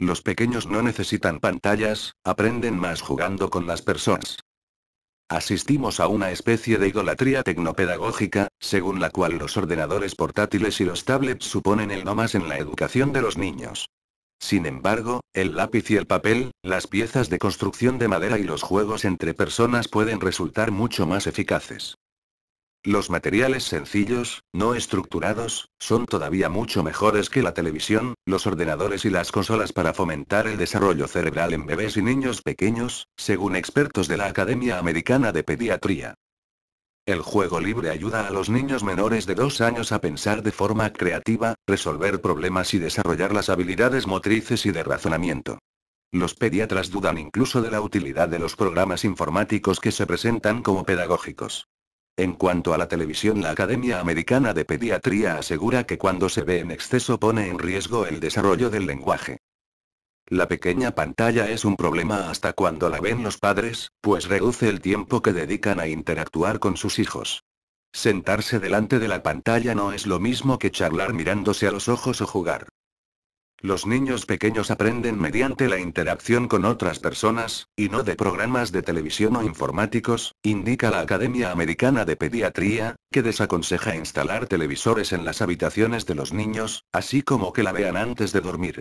Los pequeños no necesitan pantallas, aprenden más jugando con las personas. Asistimos a una especie de idolatría tecnopedagógica, según la cual los ordenadores portátiles y los tablets suponen el no más en la educación de los niños. Sin embargo, el lápiz y el papel, las piezas de construcción de madera y los juegos entre personas pueden resultar mucho más eficaces. Los materiales sencillos, no estructurados, son todavía mucho mejores que la televisión, los ordenadores y las consolas para fomentar el desarrollo cerebral en bebés y niños pequeños, según expertos de la Academia Americana de Pediatría. El juego libre ayuda a los niños menores de dos años a pensar de forma creativa, resolver problemas y desarrollar las habilidades motrices y de razonamiento. Los pediatras dudan incluso de la utilidad de los programas informáticos que se presentan como pedagógicos. En cuanto a la televisión, la Academia Americana de Pediatría asegura que cuando se ve en exceso pone en riesgo el desarrollo del lenguaje. La pequeña pantalla es un problema hasta cuando la ven los padres, pues reduce el tiempo que dedican a interactuar con sus hijos. Sentarse delante de la pantalla no es lo mismo que charlar mirándose a los ojos o jugar. Los niños pequeños aprenden mediante la interacción con otras personas, y no de programas de televisión o informáticos, indica la Academia Americana de Pediatría, que desaconseja instalar televisores en las habitaciones de los niños, así como que la vean antes de dormir.